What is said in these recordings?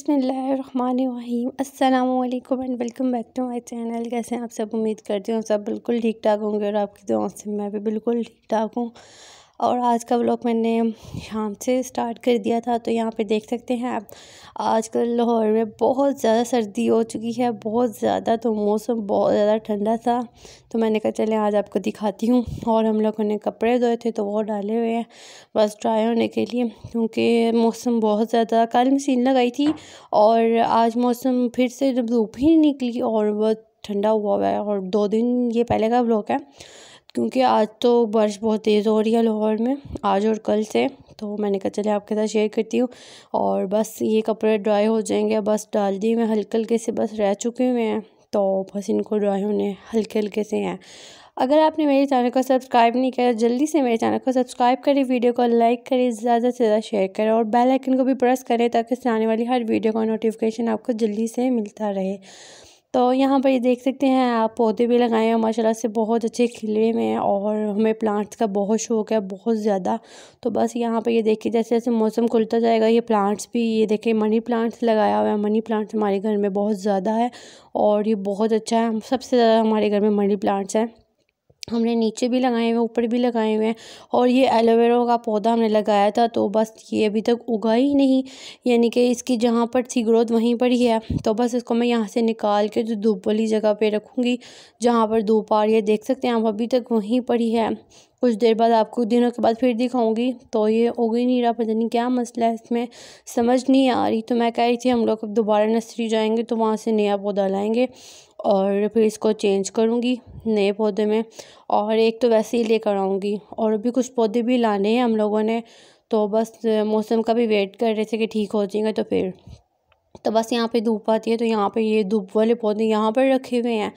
बिसमीम and welcome back to my channel कैसे हैं आप सब उम्मीद करती हूँ सब बिल्कुल ठीक ठाक होंगे और आपकी दुआओं से मैं भी बिल्कुल ठीक ठाक हूँ और आज का ब्लॉग मैंने शाम से स्टार्ट कर दिया था तो यहाँ पे देख सकते हैं आप आजकल लाहौर में बहुत ज़्यादा सर्दी हो चुकी है बहुत ज़्यादा तो मौसम बहुत ज़्यादा ठंडा था तो मैंने कहा चलें आज आपको दिखाती हूँ और हम लोगों ने कपड़े धोए थे तो वो डाले हुए हैं बस ड्राई होने के लिए क्योंकि मौसम बहुत ज़्यादा कल मशीन लगाई थी और आज मौसम फिर से जब धूप ही निकली और बहुत ठंडा हुआ हुआ है और दो दिन ये पहले का ब्लॉक है क्योंकि आज तो बारिश बहुत तेज़ हो रही है लाहौर में आज और कल से तो मैंने कहा चले आपके साथ शेयर करती हूँ और बस ये कपड़े ड्राई हो जाएंगे बस डाल दिए मैं हल्के हल्के से बस रह चुके हुए हैं तो बस इनको ड्राई होने हल्के हल्के से हैं अगर आपने मेरे चैनल को सब्सक्राइब नहीं किया जल्दी से मेरे चैनल को सब्सक्राइब करें वीडियो को लाइक करें ज़्यादा से ज़्यादा शेयर करें और बेल आइकन को भी प्रेस करें ताकि आने वाली हर वीडियो का नोटिफिकेशन आपको जल्दी से मिलता रहे तो यहाँ पर ये देख सकते हैं आप पौधे भी लगाए हैं माशाल्लाह से बहुत अच्छे खिले हुए हैं और हमें प्लांट्स का बहुत शौक है बहुत ज़्यादा तो बस यहाँ पर ये देखिए जैसे जैसे मौसम खुलता जाएगा ये प्लांट्स भी ये देखें मनी प्लांट्स लगाया हुआ है मनी प्लांट्स हमारे घर में बहुत ज़्यादा है और ये बहुत अच्छा है सबसे ज़्यादा हमारे घर में मनी प्लांट्स हैं हमने नीचे भी लगाए हुए ऊपर भी लगाए हुए हैं और ये एलोवेरा का पौधा हमने लगाया था तो बस ये अभी तक उगा ही नहीं यानी कि इसकी जहाँ पर थी ग्रोथ वहीं पर ही है तो बस इसको मैं यहाँ से निकाल के जो धूप वाली जगह पे रखूँगी जहाँ पर धूप आ रही है देख सकते हैं आप अभी तक वहीं पर ही है कुछ देर बाद आपको दिनों के बाद फिर दिखाऊंगी तो ये उग ही नहीं रहा पता नहीं क्या मसला है इसमें समझ नहीं आ रही तो मैं कह रही थी हम लोग अब दोबारा नर्सरी जाएंगे तो वहाँ से नया पौधा लाएंगे और फिर इसको चेंज करूँगी नए पौधे में और एक तो वैसे ही लेकर आऊँगी और भी कुछ पौधे भी लाने हैं हम लोगों ने तो बस मौसम का भी वेट कर रहे थे कि ठीक हो जाएंगे तो फिर तो बस यहाँ पे धूप आती है तो यहाँ पे ये धूप वाले पौधे यहाँ पर रखे हुए हैं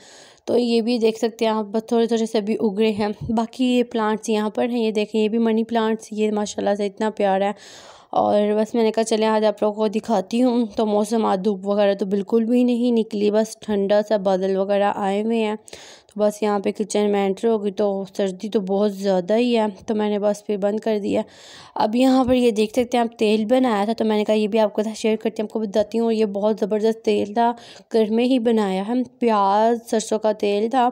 तो ये भी देख सकते हैं आप बस थोड़े थोड़े से अभी उग रहे हैं बाकी ये प्लांट्स यहाँ पर हैं ये देखें ये भी मनी प्लांट्स ये माशाल्लाह से इतना प्यारा है और बस मैंने कहा चले आज आप लोगों को दिखाती हूँ तो मौसम आज धूप वगैरह तो बिल्कुल भी नहीं निकली बस ठंडा सा बादल वगैरह आए हुए हैं तो बस यहाँ पे किचन में एंटर होगी तो सर्दी तो बहुत ज़्यादा ही है तो मैंने बस फिर बंद कर दिया अब यहाँ पर ये देख सकते हैं आप तेल बनाया था तो मैंने कहा ये भी आपके साथ शेयर करती हूँ आपको बताती हूँ और ये बहुत ज़बरदस्त तेल था घर में ही बनाया है प्याज सरसों का तेल था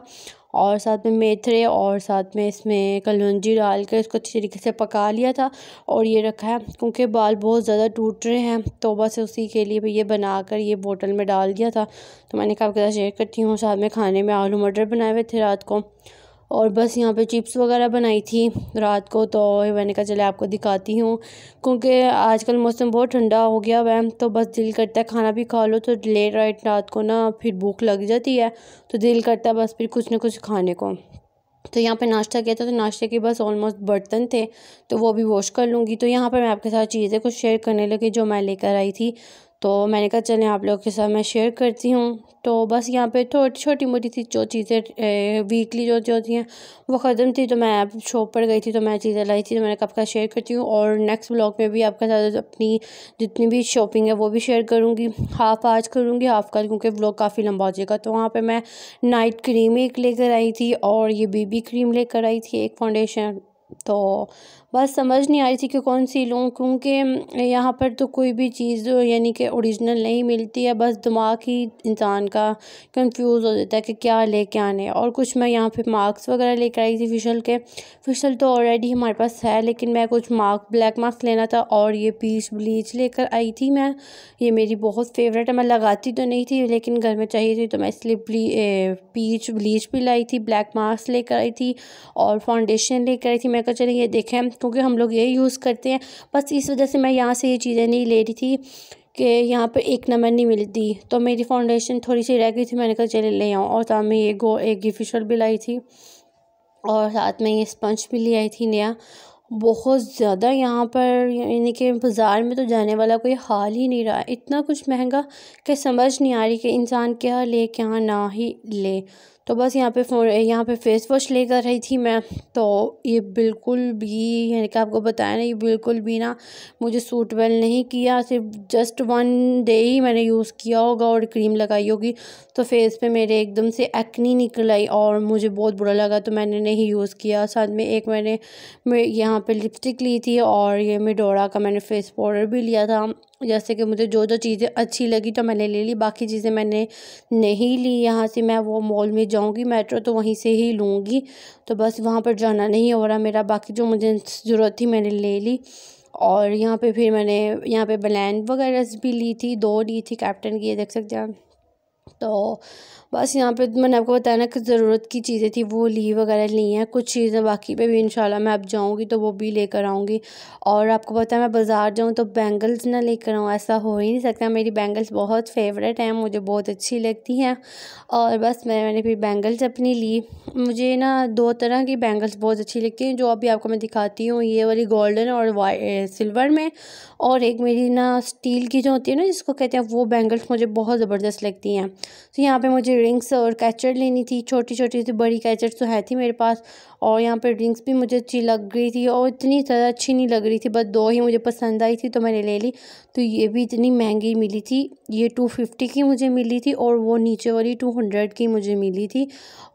और साथ में मेथरे और साथ में इसमें कलौजी डाल कर इसको अच्छी तरीके से पका लिया था और ये रखा है क्योंकि बाल बहुत ज़्यादा टूट रहे हैं तो बस उसी के लिए भी ये बना कर ये बोतल में डाल दिया था तो मैंने कहा आपके साथ शेयर करती हूँ साथ में खाने में आलू मटर बनाए हुए थे रात को और बस यहाँ पे चिप्स वगैरह बनाई थी रात को तो मैंने कहा चले आपको दिखाती हूँ क्योंकि आजकल मौसम बहुत ठंडा हो गया वह तो बस दिल करता है खाना भी खा लो तो लेट राइट रात को ना फिर भूख लग जाती है तो दिल करता है बस फिर कुछ ना कुछ खाने को तो यहाँ पे नाश्ता किया था तो नाश्ते के बस ऑलमोस्ट बर्तन थे तो वो भी वॉश कर लूँगी तो यहाँ पर मैं आपके साथ चीज़ें कुछ शेयर करने लगी जो मैं लेकर आई थी तो मैंने कहा चलें आप लोगों के साथ मैं शेयर करती हूँ तो बस यहाँ पे थोड़ी छोटी मोटी थी जो चीज़ें वीकली जो जो थी वो ख़त्म थी तो मैं आप शॉप पर गई थी तो मैं चीज़ें लाई थी तो मैंने आपका शेयर करती हूँ और नेक्स्ट ब्लॉग में भी आपके साथ अपनी जितनी भी शॉपिंग है वो भी शेयर करूँगी हाफ़ आज करूँगी हाफ़ का क्योंकि ब्लॉग काफ़ी लंबा हो जाएगा तो वहाँ पर मैं नाइट क्रीम एक लेकर आई थी और ये बेबी क्रीम लेकर आई थी एक फाउंडेशन तो बस समझ नहीं आ रही थी कि कौन सी लूँ क्योंकि यहाँ पर तो कोई भी चीज़ यानी कि ओरिजिनल नहीं मिलती है बस दिमाग ही इंसान का कंफ्यूज हो जाता है कि क्या ले क्या आने और कुछ मैं यहाँ पे मार्क्स वगैरह लेकर आई थी फिशल के फिशल तो ऑलरेडी हमारे पास है लेकिन मैं कुछ मार्क ब्लैक मार्क्स लेना था और ये पीच ब्लीच लेकर आई थी मैं ये मेरी बहुत फेवरेट है मैं लगाती तो नहीं थी लेकिन घर में चाहिए थी तो मैं इसलिए पीच ब्लीच भी लाई थी ब्लैक मार्क्स लेकर आई थी और फाउंडेशन लेकर आई थी मैं तरह का चले ये देखें क्योंकि हम लोग यही यूज़ करते हैं बस इस वजह से मैं यहाँ से ये चीज़ें नहीं ले रही थी कि यहाँ पर एक नंबर नहीं मिलती तो मेरी फाउंडेशन थोड़ी सी रह गई थी मैंने कहा चले ले आऊँ और साथ में ये गो एक गिफिशर भी लाई थी और साथ में ये स्पंज भी ले आई थी नया बहुत ज़्यादा यहाँ पर यानी कि बाज़ार में तो जाने वाला कोई हाल ही नहीं रहा इतना कुछ महंगा कि समझ नहीं आ रही कि इंसान क्या ले क्या ना ही ले तो बस यहाँ पे फोन यहाँ पे फेस वॉश लेकर रही थी मैं तो ये बिल्कुल भी यानी कि आपको बताया ना ये बिल्कुल भी ना मुझे सूट वेल नहीं किया सिर्फ जस्ट वन डे ही मैंने यूज़ किया होगा और क्रीम लगाई होगी तो फेस पे मेरे एकदम से एक्नी निकल आई और मुझे बहुत बुरा लगा तो मैंने नहीं यूज़ किया साथ में एक मैंने मैं यहाँ पर लिपस्टिक ली थी और ये मिडोरा का मैंने फेस पाउडर भी लिया था जैसे कि मुझे जो जो चीज़ें अच्छी लगी तो मैंने ले ली बाकी चीज़ें मैंने नहीं ली यहाँ से मैं वो मॉल में जाऊँगी मेट्रो तो वहीं से ही लूँगी तो बस वहाँ पर जाना नहीं हो रहा मेरा बाकी जो मुझे ज़रूरत थी मैंने ले ली और यहाँ पे फिर मैंने यहाँ पे ब्लैंड वगैरह भी ली थी दो ली थी कैप्टन की ये देख सकते हैं तो बस यहाँ पे मैंने आपको बताया ना कि ज़रूरत की चीज़ें थी वो ली वगैरह ली हैं कुछ चीज़ें बाकी पे भी इन मैं अब जाऊँगी तो वो भी लेकर आऊँगी और आपको पता है मैं बाज़ार जाऊँ तो बैंगल्स ना लेकर आऊँ ऐसा हो ही नहीं सकता मेरी बैंगल्स बहुत फेवरेट हैं मुझे बहुत अच्छी लगती हैं और बस मैं मैंने फिर बैंगल्स अपनी ली मुझे ना दो तरह की बैंगल्स बहुत अच्छी लगती हैं जो अभी आपको मैं दिखाती हूँ ये वाली गोल्डन और सिल्वर में और एक मेरी ना स्टील की जो होती है ना जिसको कहते हैं वो बैंगल्स मुझे बहुत ज़बरदस्त लगती हैं तो यहाँ पर मुझे ड्रिंक्स और कैचर लेनी थी छोटी छोटी सी बड़ी कैचर तो है थी मेरे पास और यहाँ पर ड्रिंक्स भी मुझे अच्छी लग गई थी और इतनी ज़्यादा अच्छी नहीं लग रही थी बस दो ही मुझे पसंद आई थी तो मैंने ले ली तो ये भी इतनी महंगी मिली थी ये टू फिफ्टी की मुझे मिली थी और वो नीचे वाली टू हंड्रेड की मुझे मिली थी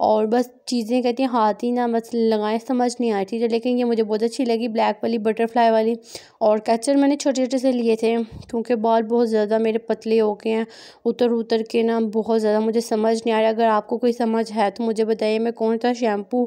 और बस चीज़ें कहती हैं हाथ ही ना बस लगाएं समझ नहीं आई थी लेकिन ये मुझे बहुत अच्छी लगी ब्लैक वाली बटरफ्लाई वाली और कैचर मैंने छोटे छोटे से लिए थे क्योंकि बाल बहुत ज़्यादा मेरे पतले हो गए हैं उतर उतर के ना बहुत ज़्यादा मुझे समझ समझ नहीं आ रहा अगर आपको कोई समझ है तो मुझे बताइए मैं कौन सा शैम्पू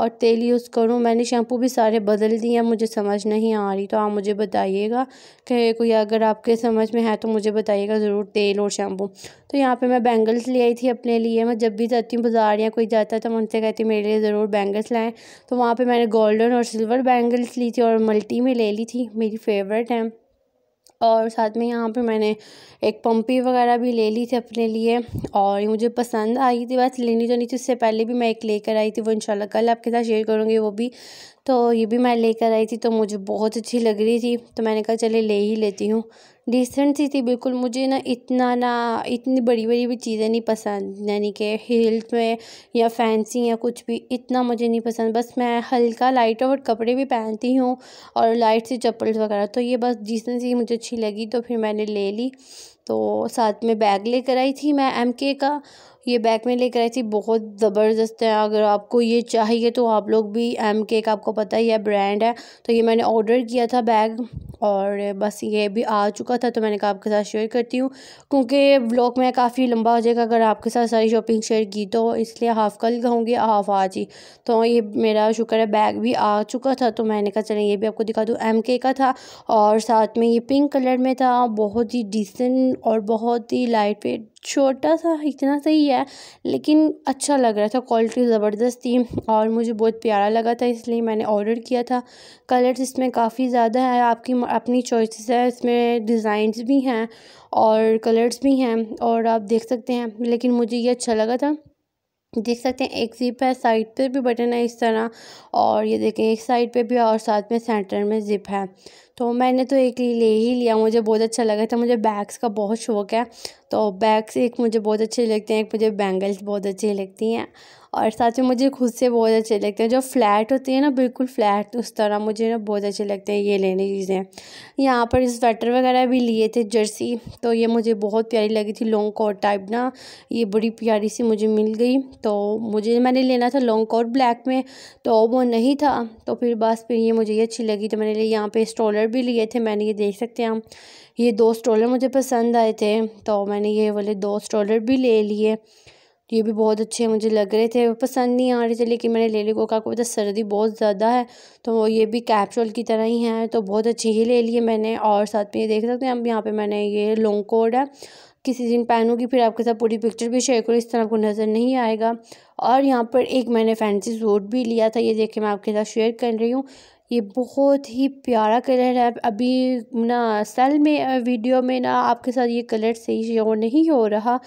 और तेल यूज़ करूँ मैंने शैम्पू भी सारे बदल दिए हैं मुझे समझ नहीं आ रही तो आप मुझे बताइएगा कि कोई अगर आपके समझ में है तो मुझे बताइएगा ज़रूर तेल और शैम्पू तो यहाँ पर मैं बैंगल्स ले आई थी अपने लिए मैं जब भी जाती हूँ बाज़ार या कोई जाता है तो मैं उनसे कहती हूँ मेरे लिए ज़रूर बैंगल्स लाएँ तो वहाँ पर मैंने गोल्डन और सिल्वर बैंगल्स ली थी और मल्टी में ले ली थी मेरी फेवरेट हैं और साथ में यहाँ पे मैंने एक पम्पी वगैरह भी ले ली थी अपने लिए और ये मुझे पसंद आई थी बस लेनी तो नहीं थी उससे पहले भी मैं एक लेकर आई थी वो इंशाल्लाह कल आपके साथ शेयर करूँगी वो भी तो ये भी मैं लेकर आई थी तो मुझे बहुत अच्छी लग रही थी तो मैंने कहा चले ले ही लेती हूँ डिसेंट सी थी बिल्कुल मुझे ना इतना ना इतनी बड़ी बड़ी भी चीज़ें नहीं पसंद यानी कि हील्स में या फैंसी या कुछ भी इतना मुझे नहीं पसंद बस मैं हल्का लाइट और कपड़े भी पहनती हूँ और लाइट सी चप्पल्स वगैरह तो ये बस डिसेंट सी मुझे अच्छी लगी तो फिर मैंने ले ली तो साथ में बैग लेकर आई थी मैं एम के का ये बैग में लेकर आई थी बहुत ज़बरदस्त है अगर आपको ये चाहिए तो आप लोग भी एम के का आपको पता ही है ब्रांड है तो ये मैंने ऑर्डर किया था बैग और बस ये भी आ चुका था तो मैंने कहा आपके साथ शेयर करती हूँ क्योंकि व्लॉग में काफ़ी लंबा हो जाएगा अगर आपके साथ सारी शॉपिंग शेयर की तो इसलिए हाफ़ कल कहूँगी हाफ़ आज ही तो ये मेरा शुक्र है बैग भी आ चुका था तो मैंने कहा चलें ये भी आपको दिखा दूँ एम के का था और साथ में ये पिंक कलर में था बहुत ही डिसेंट और बहुत ही लाइट वेट छोटा सा इतना सही है लेकिन अच्छा लग रहा था क्वालिटी ज़बरदस्त थी और मुझे बहुत प्यारा लगा था इसलिए मैंने ऑर्डर किया था कलर्स इसमें काफ़ी ज़्यादा है आपकी अपनी चॉइसेस है इसमें डिज़ाइंस भी हैं और कलर्स भी हैं और आप देख सकते हैं लेकिन मुझे ये अच्छा लगा था देख सकते हैं एक ज़िप है साइड पे भी बटन है इस तरह और ये देखें एक साइड पे भी और साथ में सेंटर में ज़िप है तो मैंने तो एक ले ही लिया मुझे बहुत अच्छा लगा था मुझे बैग्स का बहुत शौक़ है तो बैग्स एक मुझे बहुत अच्छे लगते हैं एक मुझे बैंगल्स बहुत अच्छी लगती हैं और साथ में मुझे खुद से बहुत अच्छे लगते हैं जो फ्लैट होते हैं ना बिल्कुल फ्लैट उस तरह मुझे ना बहुत अच्छे लगते हैं ये लेने चीज़ें यहाँ पर स्वेटर वगैरह भी लिए थे जर्सी तो ये मुझे बहुत प्यारी लगी थी लॉन्ग कोट टाइप ना ये बड़ी प्यारी सी मुझे मिल गई तो मुझे मैंने लेना था लॉन्ग कोट ब्लैक में तो वो नहीं था तो फिर बस फिर ये मुझे ये अच्छी लगी तो मैंने लिए यहाँ पर स्टॉलर स्ट्रोलर भी लिए थे मैंने ये देख सकते हैं हम ये दो स्ट्रोलर मुझे पसंद आए थे तो मैंने ये वाले दो स्ट्रोलर भी ले लिए ये भी बहुत अच्छे मुझे लग रहे थे पसंद नहीं आ रहे थे लेकिन मैंने ले ली कोका कहा को तो सर्दी बहुत ज़्यादा है तो ये भी कैप्सूल की तरह ही है तो बहुत अच्छे ही ले लिए मैंने और साथ में ये देख सकते हैं हम यहाँ पे मैंने ये लॉन्ग कोड है किसी दिन पहनूंगी फिर आपके साथ पूरी पिक्चर भी शेयर करूँ इस तरह को नज़र नहीं आएगा और यहाँ पर एक मैंने फैंसी सूट भी लिया था ये देख के मैं आपके साथ शेयर कर रही हूँ ये बहुत ही प्यारा कलर है अभी ना सेल में वीडियो में ना आपके साथ ये कलर सही शो नहीं हो रहा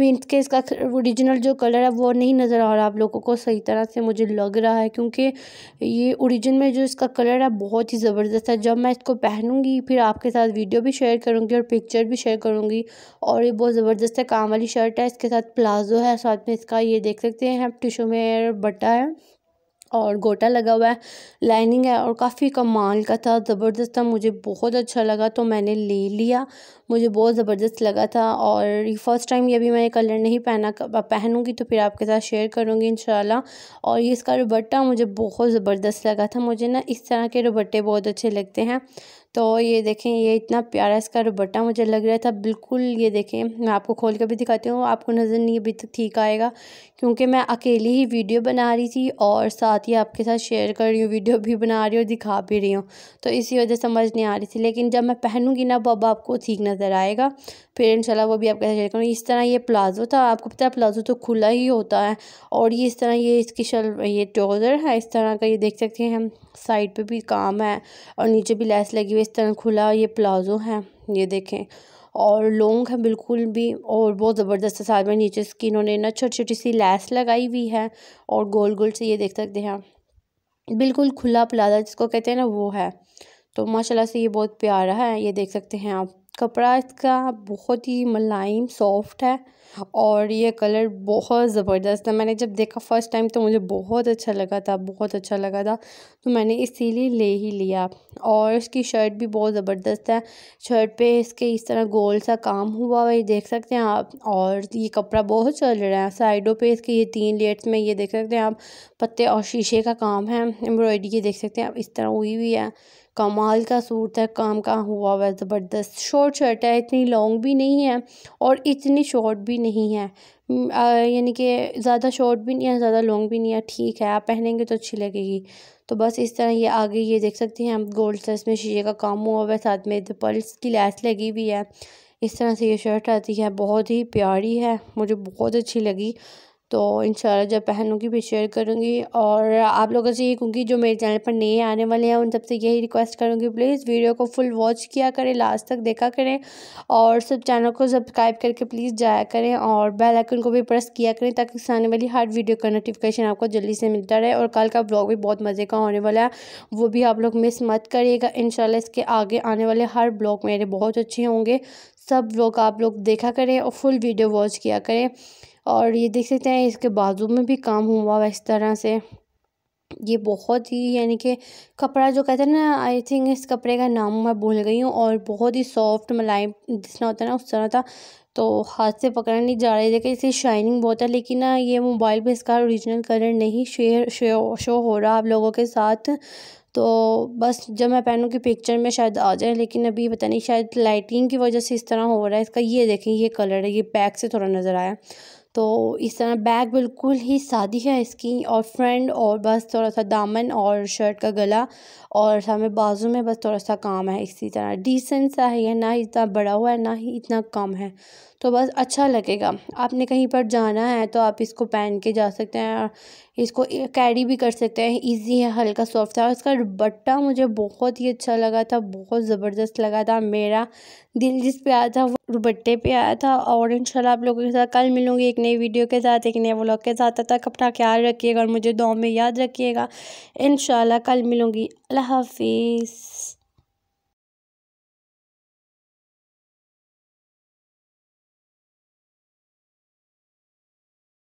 मीन्स के इसका ओरिजिनल जो कलर है वो नहीं नज़र आ रहा आप लोगों को सही तरह से मुझे लग रहा है क्योंकि ये ओरिजिन में जो इसका कलर है बहुत ही ज़बरदस्त है जब मैं इसको पहनूँगी फिर आपके साथ वीडियो भी शेयर करूँगी और पिक्चर भी शेयर करूँगी और ये बहुत ज़बरदस्त है काम वाली शर्ट है इसके साथ प्लाजो है साथ में इसका ये देख सकते हैं टिशू में बटा है और गोटा लगा हुआ है लाइनिंग है और काफ़ी कमाल का था ज़बरदस्त था मुझे बहुत अच्छा लगा तो मैंने ले लिया मुझे बहुत ज़बरदस्त लगा था और फर्स्ट टाइम ये भी मैंने कलर नहीं पहना पहनूंगी तो फिर आपके साथ शेयर करूँगी इन और ये इसका रुबट्टा मुझे बहुत ज़बरदस्त लगा था मुझे ना इस तरह के रुबट्टे बहुत अच्छे लगते हैं तो ये देखें ये इतना प्यारा इसका दुपट्टा मुझे लग रहा था बिल्कुल ये देखें मैं आपको खोल कर भी दिखाती हूँ आपको नज़र नहीं अभी तक ठीक आएगा क्योंकि मैं अकेली ही वीडियो बना रही थी और साथ ही आपके साथ शेयर कर रही हूँ वीडियो भी बना रही हूँ दिखा भी रही हूँ तो इसी वजह समझ नहीं आ रही थी लेकिन जब मैं पहनूँगी ना बब आपको ठीक नज़र आएगा फिर इनशाला वो भी आपके साथ शेयर करूँगी इस तरह ये प्लाजो था आपको पता है प्लाजो तो खुला ही होता है और ये इस तरह ये इसकी शल ये ट्रोज़र है इस तरह का ये देख सकते हैं हम साइड पर भी काम है और नीचे भी लैस लगी ये इस तरह खुला ये प्लाज़ो है ये देखें और लॉन्ग है बिल्कुल भी और बहुत ज़बरदस्त है साथ में नीचे इसकी इन्होंने ना छोटी छोटी सी लैस लगाई हुई है और गोल गोल से ये देख सकते हैं बिल्कुल खुला प्लाजा जिसको कहते हैं ना वो है तो माशाल्लाह से ये बहुत प्यारा है ये देख सकते हैं आप कपड़ा इसका बहुत ही मुलायम सॉफ्ट है और ये कलर बहुत ज़बरदस्त है मैंने जब देखा फ़र्स्ट टाइम तो मुझे बहुत अच्छा लगा था बहुत अच्छा लगा था तो मैंने इसीलिए ले ही लिया और इसकी शर्ट भी बहुत ज़बरदस्त है शर्ट पे इसके इस तरह गोल सा काम हुआ हुआ ये देख सकते हैं आप और ये कपड़ा बहुत चल रहा है साइडों पे इसके ये तीन लेट्स में ये देख सकते हैं आप पत्ते और शीशे का काम है एम्ब्रॉयडरी ये देख सकते हैं आप इस तरह हुई हुई है कमाल का सूट है काम का हुआ हुआ है ज़बरदस्त शॉर्ट शर्ट है इतनी लॉन्ग भी नहीं है और इतनी शॉर्ट भी नहीं है यानी कि ज़्यादा शॉर्ट भी नहीं है ज़्यादा लॉन्ग भी नहीं है ठीक है आप पहनेंगे तो अच्छी लगेगी तो बस इस तरह ये आगे ये देख सकते हैं आप गोल्ड सर्स में शीशे का काम हुआ हुआ है साथ में पल्स की लैस लगी हुई है इस तरह से ये शर्ट आती है बहुत ही प्यारी है मुझे बहुत अच्छी लगी तो इन जब पहनूँगी भी शेयर करूँगी और आप लोगों से ये कहूँगी जो मेरे चैनल पर नए आने वाले हैं उन सबसे यही रिक्वेस्ट करूँगी प्लीज़ वीडियो को फुल वॉच किया करें लास्ट तक देखा करें और सब चैनल को सब्सक्राइब करके प्लीज़ जाया करें और बेल आइकन को भी प्रेस किया करें ताकि आने वाली हर वीडियो का नोटिफिकेशन आपको जल्दी से मिलता रहे और कल का ब्लॉग भी बहुत मज़े का होने वाला है वो भी आप लोग मिस मत करिएगा इन इसके आगे आने वाले हर ब्लॉग मेरे बहुत अच्छे होंगे सब ब्लॉग आप लोग देखा करें और फुल वीडियो वॉच किया करें और ये देख सकते हैं इसके बाजू में भी काम हुआ हुआ इस तरह से ये बहुत ही यानी कि कपड़ा जो कहते हैं ना आई थिंक इस कपड़े का नाम मैं भूल गई हूँ और बहुत ही सॉफ्ट मुलायम जितना होता है ना उस तरह था तो हाथ से पकड़ा नहीं जा रहा है देखिए इसकी शाइनिंग बहुत है लेकिन ना ये मोबाइल पे इसका ओरिजिनल कलर नहीं शेयर शो, शो हो रहा आप लोगों के साथ तो बस जब मैं पहनूँ कि पिक्चर में शायद आ जाए लेकिन अभी पता नहीं शायद लाइटिंग की वजह से इस तरह हो रहा है इसका ये देखें ये कलर है ये बैक से थोड़ा नज़र आया तो इस तरह बैग बिल्कुल ही सादी है इसकी और फ्रंट और बस थोड़ा सा दामन और शर्ट का गला और हमें बाजू में बस थोड़ा सा काम है इसी तरह डिसेंट सा है ना ही इतना बड़ा हुआ है ना ही इतना कम है तो बस अच्छा लगेगा आपने कहीं पर जाना है तो आप इसको पहन के जा सकते हैं इसको कैरी भी कर सकते हैं इजी है हल्का सॉफ्ट था और इसका दुबट्टा मुझे बहुत ही अच्छा लगा था बहुत ज़बरदस्त लगा था मेरा दिल जिस पे आया था वो दुबट्टे पे आया था और इंशाल्लाह आप लोगों के साथ कल मिलूंगी एक नई वीडियो के साथ एक नए व्लॉग के साथ तक अपना ख्याल रखिएगा और मुझे दो में याद रखिएगा इन कल मिलूँगी अल्लाह हाफिज़